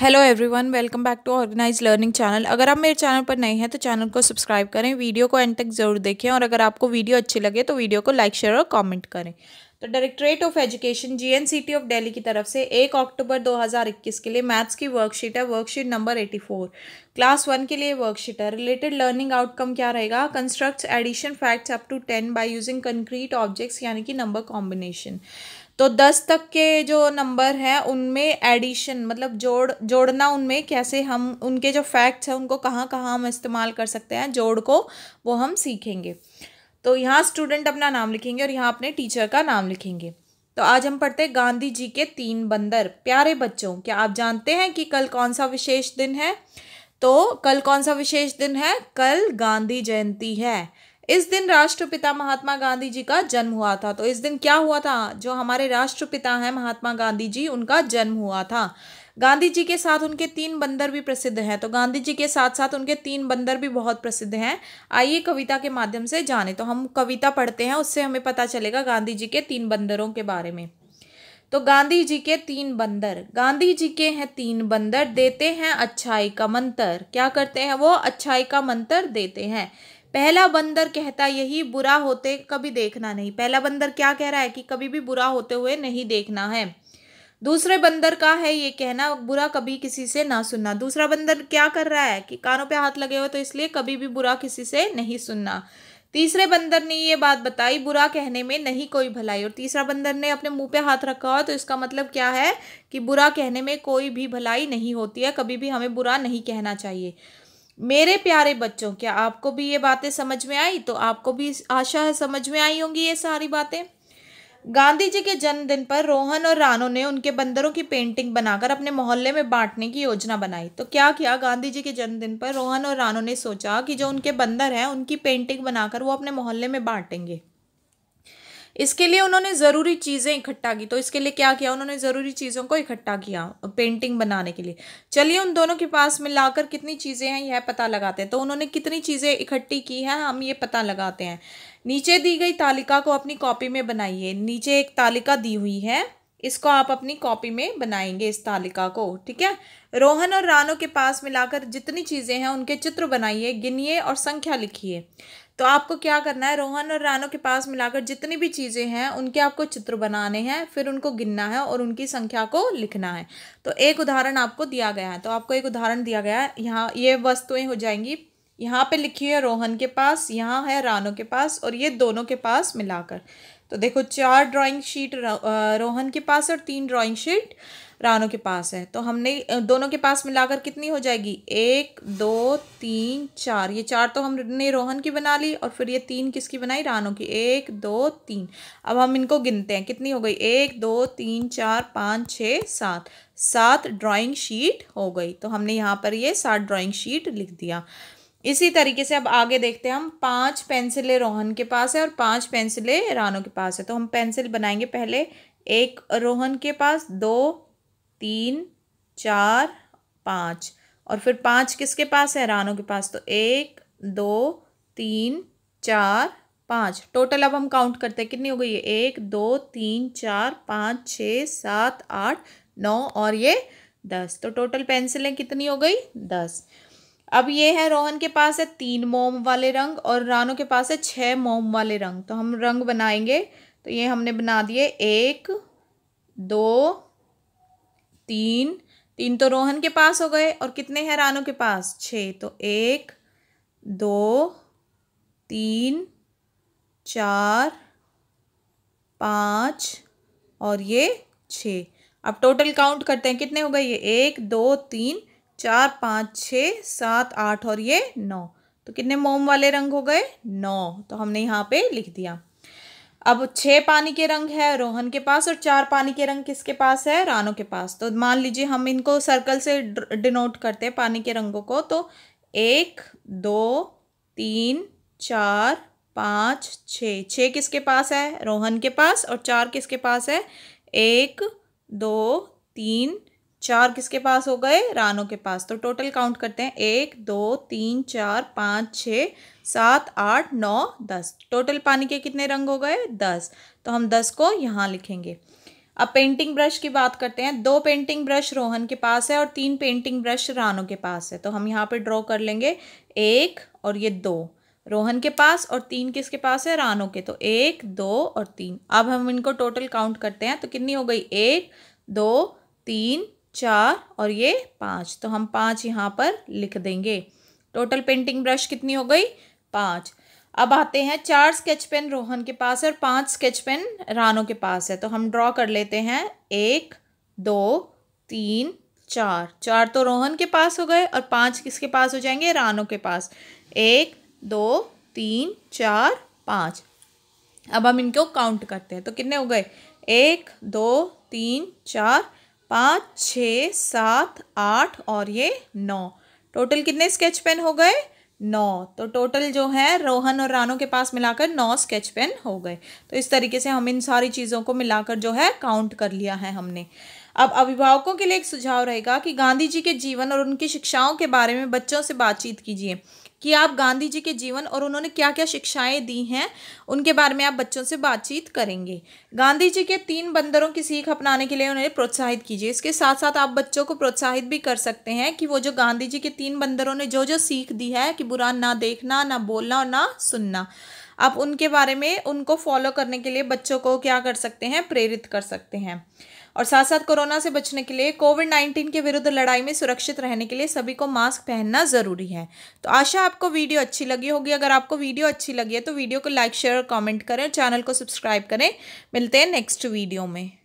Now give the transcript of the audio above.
hello everyone welcome back to organise learning channel अगर आप मेरे चैनल पर नए हैं तो चैनल को सब्सक्राइब करें वीडियो को एंड तक ज़रूर देखें और अगर आपको वीडियो अच्छी लगे तो वीडियो को लाइक शेयर और कमेंट करें तो directorate of education GNCT of Delhi की तरफ से एक अक्टूबर 2021 के लिए मैथ्स की वर्कशीट है वर्कशीट नंबर 84 क्लास वन के लिए वर्कशीट है रिलेटेड लर्निंग आउटकम क्या रहेगा construct addition facts up to ten by using concrete objects यानी कि नंबर कॉम्बिनेशन तो दस तक के जो नंबर हैं उनमें एडिशन मतलब जोड़ जोड़ना उनमें कैसे हम उनके जो फैक्ट्स हैं उनको कहाँ कहाँ हम इस्तेमाल कर सकते हैं जोड़ को वो हम सीखेंगे तो यहाँ स्टूडेंट अपना नाम लिखेंगे और यहाँ अपने टीचर का नाम लिखेंगे तो आज हम पढ़ते हैं गांधी जी के तीन बंदर प्यारे बच्चों क्या आप जानते हैं कि कल कौन सा विशेष दिन है तो कल कौन सा विशेष दिन है कल गांधी जयंती है इस दिन राष्ट्रपिता महात्मा गांधी जी का जन्म हुआ था तो इस दिन क्या हुआ था जो हमारे राष्ट्रपिता हैं महात्मा गांधी जी उनका जन्म हुआ था गांधी जी के साथ उनके तीन बंदर भी प्रसिद्ध हैं तो गांधी जी के साथ साथ उनके तीन बंदर भी बहुत प्रसिद्ध हैं आइए कविता के माध्यम से जाने तो हम कविता पढ़ते हैं उससे हमें पता चलेगा गांधी जी के तीन बंदरों के बारे में तो गांधी जी के तीन बंदर गांधी जी के हैं तीन बंदर देते हैं अच्छाई का मंत्र क्या करते हैं वो अच्छाई का मंत्र देते हैं पहला बंदर कहता यही बुरा होते कभी देखना नहीं पहला बंदर क्या कह रहा है कि कभी भी बुरा होते हुए नहीं देखना है दूसरे बंदर का है ये कहना बुरा कभी किसी से ना सुनना दूसरा बंदर क्या कर रहा है कि कानों पे हाथ लगे हुए तो इसलिए कभी भी बुरा किसी से नहीं सुनना तीसरे बंदर ने ये बात बताई बुरा कहने में नहीं कोई भलाई और तीसरा बंदर ने अपने मुंह पे हाथ रखा हो तो इसका मतलब क्या है कि बुरा कहने में कोई भी भलाई नहीं होती है कभी भी हमें बुरा नहीं कहना चाहिए मेरे प्यारे बच्चों क्या आपको भी ये बातें समझ में आई तो आपको भी आशा है समझ में आई होंगी ये सारी बातें गांधी जी के जन्मदिन पर रोहन और रानो ने उनके बंदरों की पेंटिंग बनाकर अपने मोहल्ले में बांटने की योजना बनाई तो क्या किया गांधी जी के जन्मदिन पर रोहन और रानो ने सोचा कि जो उनके बंदर हैं उनकी पेंटिंग बनाकर वो अपने मोहल्ले में बांटेंगे इसके लिए उन्होंने ज़रूरी चीज़ें इकट्ठा की तो इसके लिए क्या किया उन्होंने ज़रूरी चीज़ों को इकट्ठा किया पेंटिंग बनाने के लिए चलिए उन दोनों के पास मिलाकर कितनी चीज़ें हैं यह पता लगाते हैं तो उन्होंने कितनी चीज़ें इकट्ठी की हैं हम ये पता लगाते हैं नीचे दी गई तालिका को अपनी कॉपी में बनाइए नीचे एक तालिका दी हुई है इसको आप अपनी कॉपी में बनाएंगे इस तालिका को ठीक है रोहन और रानो के पास मिलाकर जितनी चीज़ें हैं उनके चित्र बनाइए गिनिए और संख्या लिखिए तो आपको क्या करना है रोहन और रानो के पास मिलाकर जितनी भी चीज़ें हैं उनके आपको चित्र बनाने हैं फिर उनको गिनना है और उनकी संख्या को लिखना है तो एक उदाहरण आपको दिया गया है तो आपको एक उदाहरण दिया गया है यहाँ ये वस्तुएँ हो जाएंगी यहाँ पे लिखी है रोहन के पास यहाँ है रानो के पास और ये दोनों के पास मिलाकर तो देखो चार ड्राइंग शीट रोहन के पास और तीन ड्राइंग शीट रानो के पास है तो हमने दोनों के पास मिलाकर कितनी हो जाएगी एक दो तीन चार ये चार तो हमने रोहन की बना ली और फिर ये तीन किसकी बनाई रानो की एक दो तीन अब हम इनको गिनते हैं कितनी हो गई एक दो तीन चार पाँच छः सात सात ड्राइंग शीट हो गई तो हमने यहाँ पर ये सात ड्राइंग शीट लिख दिया इसी तरीके से अब आगे देखते हैं हम पांच पेंसिलें रोहन के पास है और पांच पेंसिलें रानो के पास है तो हम पेंसिल बनाएंगे पहले एक रोहन के पास दो तीन चार पाँच और फिर पाँच किसके पास है रानो के पास तो एक दो तीन चार पाँच टोटल अब हम काउंट करते हैं कितनी हो गई है एक दो तीन चार पाँच छः सात आठ नौ और ये दस तो टोटल पेंसिलें कितनी हो गई दस अब ये है रोहन के पास है तीन मोम वाले रंग और रानो के पास है छः मोम वाले रंग तो हम रंग बनाएंगे तो ये हमने बना दिए एक दो तीन तीन तो रोहन के पास हो गए और कितने हैं रानो के पास छः तो एक दो तीन चार पाँच और ये छः अब टोटल काउंट करते हैं कितने हो गए ये एक दो तीन चार पाँच छ सात आठ और ये नौ तो कितने मोम वाले रंग हो गए नौ तो हमने यहाँ पे लिख दिया अब छः पानी के रंग है रोहन के पास और चार पानी के रंग किसके पास है रानो के पास तो मान लीजिए हम इनको सर्कल से डिनोट करते हैं पानी के रंगों को तो एक दो तीन चार पाँच छ छः किसके पास है रोहन के पास और चार किसके पास है एक दो तीन चार किसके पास हो गए रानो के पास तो टोटल काउंट करते हैं एक दो तीन चार पाँच छः सात आठ नौ दस टोटल पानी के कितने रंग हो गए दस तो हम दस को यहाँ लिखेंगे अब पेंटिंग ब्रश की बात करते हैं दो पेंटिंग ब्रश रोहन के पास है और तीन पेंटिंग ब्रश रानो के पास है तो हम यहाँ पर ड्रॉ कर लेंगे एक और ये दो रोहन के पास और तीन किसके पास है रानो के तो एक दो और तीन अब हम इनको टोटल काउंट करते हैं तो कितनी हो गई एक दो तीन चार और ये पाँच तो हम पाँच यहाँ पर लिख देंगे टोटल पेंटिंग ब्रश कितनी हो गई पाँच अब आते हैं चार स्केच पेन रोहन के पास है और पांच स्केच पेन रानो के पास है तो हम ड्रॉ कर लेते हैं एक दो तीन चार चार तो रोहन के पास हो गए और पांच किसके पास हो जाएंगे रानो के पास एक दो तीन चार पाँच अब हम इनको काउंट करते हैं तो कितने हो गए एक दो तीन चार पाँच छ सात आठ और ये नौ टोटल कितने स्केच पेन हो गए नौ तो टोटल जो है रोहन और रानो के पास मिलाकर नौ स्केच पेन हो गए तो इस तरीके से हम इन सारी चीज़ों को मिलाकर जो है काउंट कर लिया है हमने अब अभिभावकों के लिए एक सुझाव रहेगा कि गांधी जी के जीवन और उनकी शिक्षाओं के बारे में बच्चों से बातचीत कीजिए कि आप गांधी जी के जीवन और उन्होंने क्या क्या शिक्षाएं दी हैं उनके बारे में आप बच्चों से बातचीत करेंगे गांधी जी के तीन बंदरों की सीख अपनाने के लिए उन्हें प्रोत्साहित कीजिए इसके साथ साथ आप बच्चों को प्रोत्साहित भी कर सकते हैं कि वो जो गांधी जी के तीन बंदरों ने जो जो सीख दी है कि बुरा ना देखना ना बोलना और ना सुनना आप उनके बारे में उनको फॉलो करने के लिए बच्चों को क्या कर सकते हैं प्रेरित कर सकते हैं और साथ साथ कोरोना से बचने के लिए कोविड नाइन्टीन के विरुद्ध लड़ाई में सुरक्षित रहने के लिए सभी को मास्क पहनना ज़रूरी है तो आशा आपको वीडियो अच्छी लगी होगी अगर आपको वीडियो अच्छी लगी है तो वीडियो को लाइक शेयर और कॉमेंट करें चैनल को सब्सक्राइब करें मिलते हैं नेक्स्ट वीडियो में